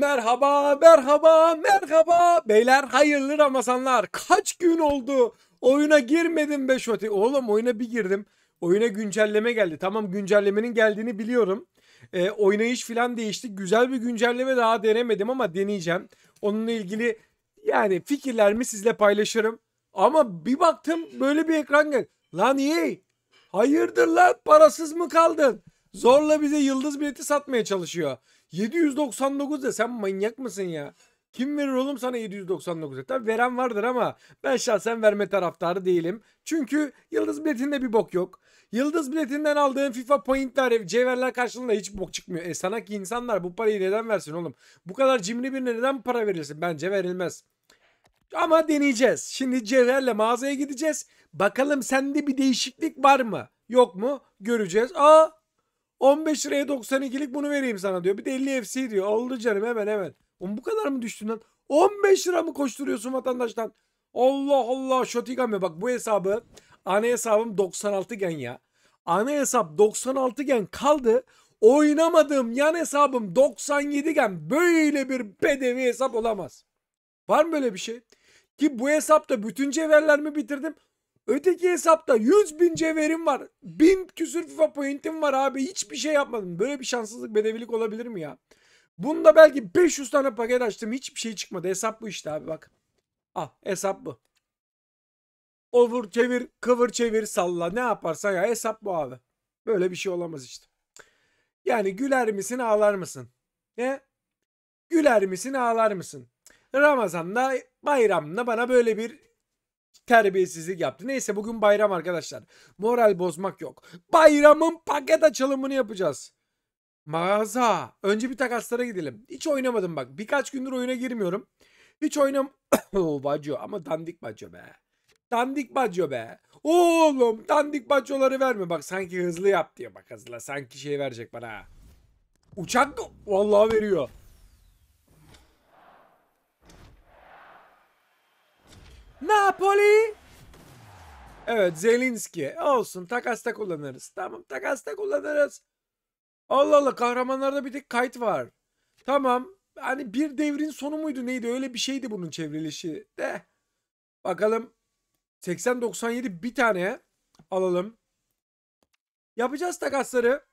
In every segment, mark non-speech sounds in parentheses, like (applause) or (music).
Merhaba, merhaba, merhaba. Beyler hayırlı Ramazanlar. Kaç gün oldu? Oyuna girmedim be Şoti. Oğlum oyuna bir girdim. Oyuna güncelleme geldi. Tamam güncellemenin geldiğini biliyorum. E, ee, oynayış falan değişti. Güzel bir güncelleme daha denemedim ama deneyeceğim. Onunla ilgili yani fikirlerimi sizle paylaşırım. Ama bir baktım böyle bir ekran geldi. Lan iyi. Hayırdır lan parasız mı kaldın? Zorla bize yıldız bileti satmaya çalışıyor. 799 de sen manyak mısın ya? Kim verir oğlum sana 799 Tabi veren vardır ama ben şahsen verme taraftarı değilim. Çünkü yıldız biletinde bir bok yok. Yıldız biletinden aldığın FIFA pointler, cevherler karşılığında hiç bok çıkmıyor. E sana ki insanlar bu parayı neden versin oğlum? Bu kadar cimri birine neden para verilsin? Bence verilmez. Ama deneyeceğiz. Şimdi cevherle mağazaya gideceğiz. Bakalım sende bir değişiklik var mı? Yok mu? Göreceğiz. Aa 15 liraya 92'lik bunu vereyim sana diyor. Bir de 50 FC diyor. Oldu canım hemen hemen. Oğlum bu kadar mı düştün lan? 15 lira mı koşturuyorsun vatandaştan? Allah Allah Shotigan mı? Bak bu hesabı ana hesabım 96 gen ya. Ana hesap 96 gen kaldı. Oynamadığım yan hesabım 97 gen. Böyle bir bedevi hesap olamaz. Var mı böyle bir şey? Ki bu hesapta bütün cevherlerimi bitirdim. Öteki hesapta 100 bin cevherim var. Bin küsür FIFA pointim var abi. Hiçbir şey yapmadım. Böyle bir şanssızlık bedevilik olabilir mi ya? Bunda belki 500 tane paket açtım. Hiçbir şey çıkmadı. Hesap bu işte abi bak. Ah hesap bu. Over çevir, kıvır çevir, salla. Ne yaparsan ya hesap bu abi. Böyle bir şey olamaz işte. Yani güler misin ağlar mısın? Ne? Güler misin ağlar mısın? Ramazan'da bayramda bana böyle bir terbiyesizlik yaptı. Neyse bugün bayram arkadaşlar. Moral bozmak yok. Bayramın paket açılımını yapacağız. Mağaza. Önce bir takaslara gidelim. Hiç oynamadım bak. Birkaç gündür oyuna girmiyorum. Hiç oynam... (coughs) Bacio. ama dandik bacio be. Dandik bacio be. Oğlum dandik bacioları verme. Bak sanki hızlı yap diyor. Bak hızlı sanki şey verecek bana. Uçak Vallahi veriyor. Napoli. Evet Zelinski. Olsun takasta kullanırız. Tamam takasta kullanırız. Allah Allah kahramanlarda bir tek kayıt var. Tamam. Hani bir devrin sonu muydu neydi öyle bir şeydi bunun çevrilişi de. Bakalım 80-97 bir tane alalım. Yapacağız takasları.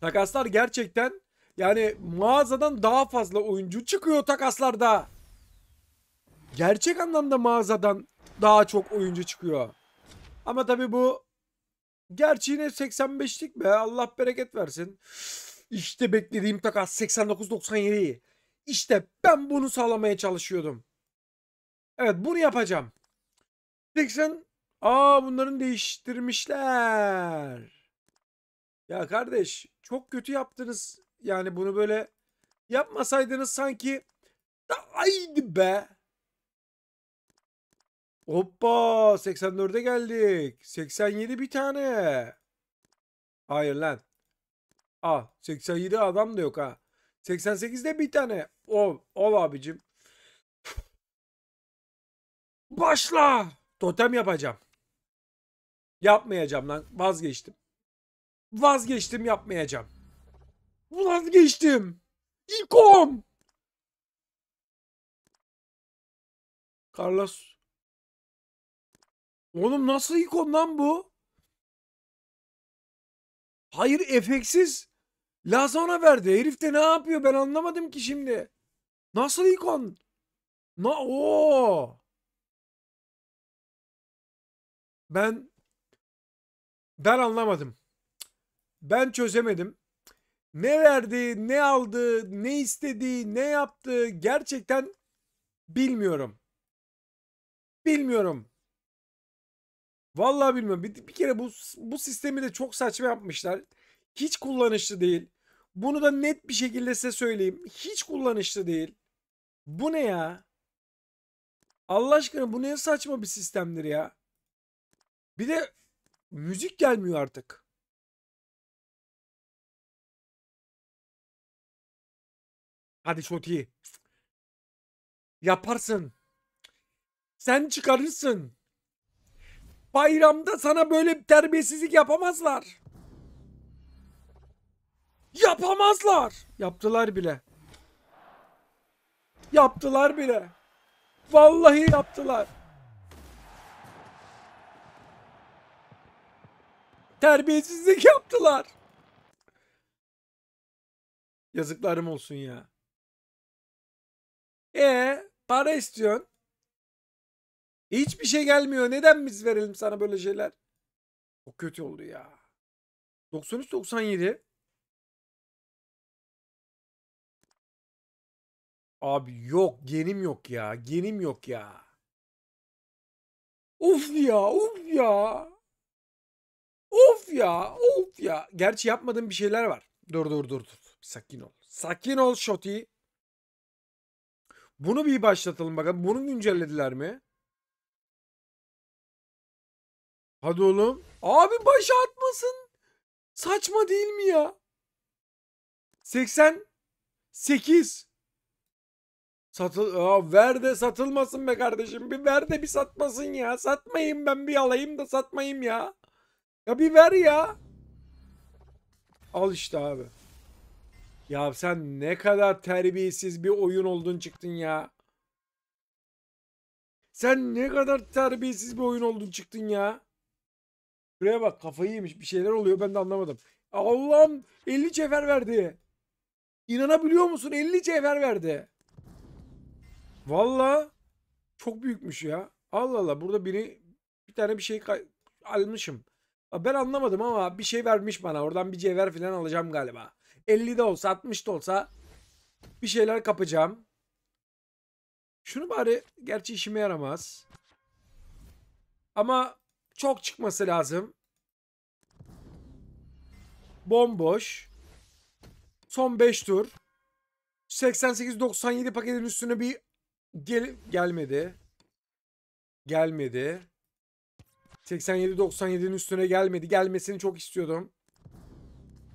Takaslar gerçekten yani mağazadan daha fazla oyuncu çıkıyor takaslarda gerçek anlamda mağazadan daha çok oyuncu çıkıyor. Ama tabii bu gerçi yine 85'lik be Allah bereket versin. İşte beklediğim takas 89 97 İşte ben bunu sağlamaya çalışıyordum. Evet bunu yapacağım. 80 Aa bunların değiştirmişler. Ya kardeş çok kötü yaptınız. Yani bunu böyle yapmasaydınız sanki da aydı be. Hoppa 84'e geldik. 87 bir tane. Hayır lan. Aa 87 adam da yok ha. 88'de bir tane. Ol, ol abicim. Başla. Totem yapacağım. Yapmayacağım lan. Vazgeçtim. Vazgeçtim yapmayacağım. Vazgeçtim. İkom. Carlos Oğlum nasıl ikon lan bu? Hayır efeksiz. Lazana verdi. Herif de ne yapıyor ben anlamadım ki şimdi. Nasıl ikon? Na o. Ben ben anlamadım. Ben çözemedim. Ne verdi, ne aldı, ne istedi, ne yaptı gerçekten bilmiyorum. Bilmiyorum. Vallahi bilmiyorum. Bir, bir kere bu bu sistemi de çok saçma yapmışlar. Hiç kullanışlı değil. Bunu da net bir şekilde size söyleyeyim. Hiç kullanışlı değil. Bu ne ya? Allah aşkına bu ne saçma bir sistemdir ya. Bir de müzik gelmiyor artık. Hadi Şoti. Yaparsın. Sen çıkarırsın. Bayramda sana böyle bir terbiyesizlik yapamazlar. Yapamazlar. Yaptılar bile. Yaptılar bile. Vallahi yaptılar. Terbiyesizlik yaptılar. Yazıklarım olsun ya. E para istiyorsun. Hiçbir şey gelmiyor. Neden biz verelim sana böyle şeyler? Çok kötü oldu ya. 93-97. Abi yok. Genim yok ya. Genim yok ya. Of ya. Of ya. Of ya. Of ya. Gerçi yapmadığım bir şeyler var. Dur dur dur dur. Sakin ol. Sakin ol Shoti. Bunu bir başlatalım bakalım. Bunu güncellediler mi? Hadi oğlum. Abi başa atmasın. Saçma değil mi ya? 88 Satıl Aa, ver de satılmasın be kardeşim. Bir ver de bir satmasın ya. Satmayayım ben bir alayım da satmayayım ya. Ya bir ver ya. Al işte abi. Ya sen ne kadar terbiyesiz bir oyun oldun çıktın ya. Sen ne kadar terbiyesiz bir oyun oldun çıktın ya. Şuraya bak kafayı yemiş bir şeyler oluyor ben de anlamadım. Allah'ım 50 cefer verdi. İnanabiliyor musun 50 cefer verdi. Valla çok büyükmüş ya. Allah Allah burada biri bir tane bir şey almışım. Ben anlamadım ama bir şey vermiş bana. Oradan bir cevher falan alacağım galiba. 50 de olsa 60 da olsa bir şeyler kapacağım. Şunu bari gerçi işime yaramaz. Ama çok çıkması lazım. Bomboş. Son 5 tur. 88-97 paketin üstüne bir gel gelmedi. Gelmedi. 87-97'nin üstüne gelmedi. Gelmesini çok istiyordum.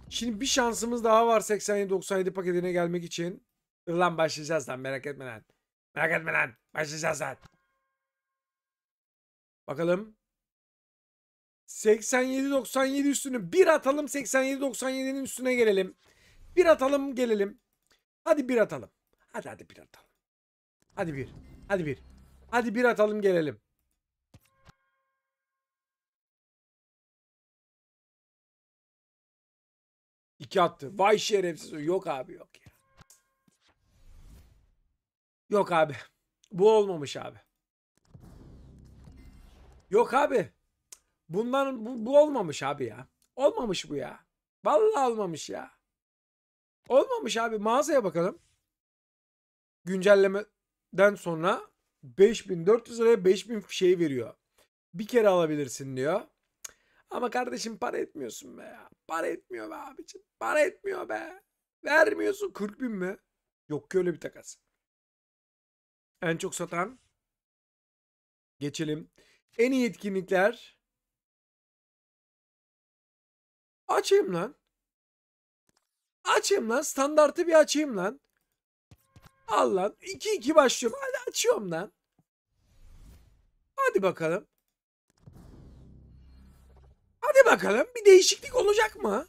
Şimdi bir şansımız daha var 87-97 paketine gelmek için. Lan başlayacağız lan merak etme lan. Merak etme lan. Başlayacağız lan. Bakalım. 87-97 üstünü bir atalım 87-97'nin üstüne gelelim. Bir atalım gelelim. Hadi bir atalım. Hadi hadi bir atalım. Hadi bir. Hadi bir. Hadi bir atalım gelelim. İki attı. Vay şerefsiz. Yok abi yok ya. Yok abi. Bu olmamış abi. Yok abi. Bundan bu, bu olmamış abi ya. Olmamış bu ya. Vallahi olmamış ya. Olmamış abi. Mağazaya bakalım. Güncellemeden sonra 5400 liraya 5000 şey veriyor. Bir kere alabilirsin diyor. Ama kardeşim para etmiyorsun be ya. Para etmiyor be abicim. Para etmiyor be. Vermiyorsun 40 bin mi? Yok ki öyle bir takas. En çok satan. Geçelim. En iyi etkinlikler. Açayım lan. Açayım lan. Standartı bir açayım lan. Al lan. 2-2 başlıyorum. Hadi açıyorum lan. Hadi bakalım. Hadi bakalım. Bir değişiklik olacak mı?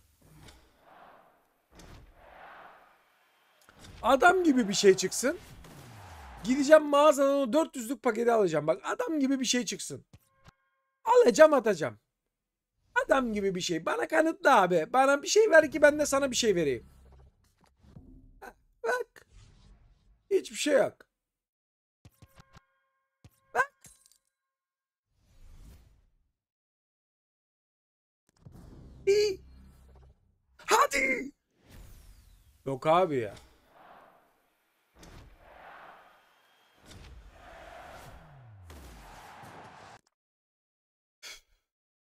Adam gibi bir şey çıksın. Gideceğim mağazadan o 400'lük paketi alacağım. Bak adam gibi bir şey çıksın. Alacağım atacağım. Adam gibi bir şey. Bana kanıtla abi. Bana bir şey ver ki ben de sana bir şey vereyim. Bak. Hiçbir şey yok. Bak. İyi. Hadi. Yok abi ya.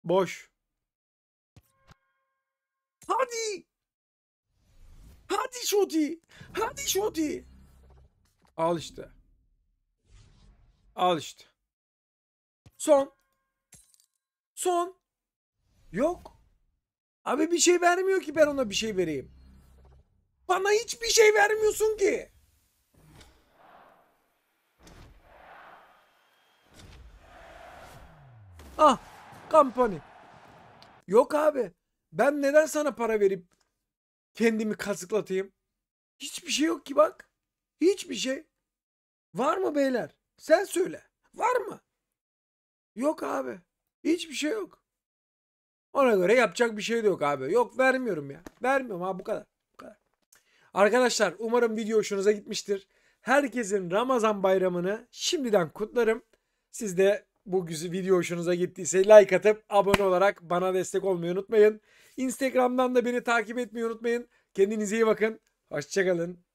Boş. Hadi. Hadi Şodi. Hadi Şodi. Al işte. Al işte. Son. Son. Yok. Abi bir şey vermiyor ki ben ona bir şey vereyim. Bana hiçbir şey vermiyorsun ki. Ah, kampanya. Yok abi. Ben neden sana para verip kendimi kazıklatayım? Hiçbir şey yok ki bak. Hiçbir şey. Var mı beyler? Sen söyle. Var mı? Yok abi. Hiçbir şey yok. Ona göre yapacak bir şey de yok abi. Yok vermiyorum ya. Vermiyorum abi bu kadar. Bu kadar. Arkadaşlar umarım video hoşunuza gitmiştir. Herkesin Ramazan bayramını şimdiden kutlarım. Siz de bu video hoşunuza gittiyse like atıp abone olarak bana destek olmayı unutmayın. Instagram'dan da beni takip etmeyi unutmayın. Kendinize iyi bakın. Hoşçakalın.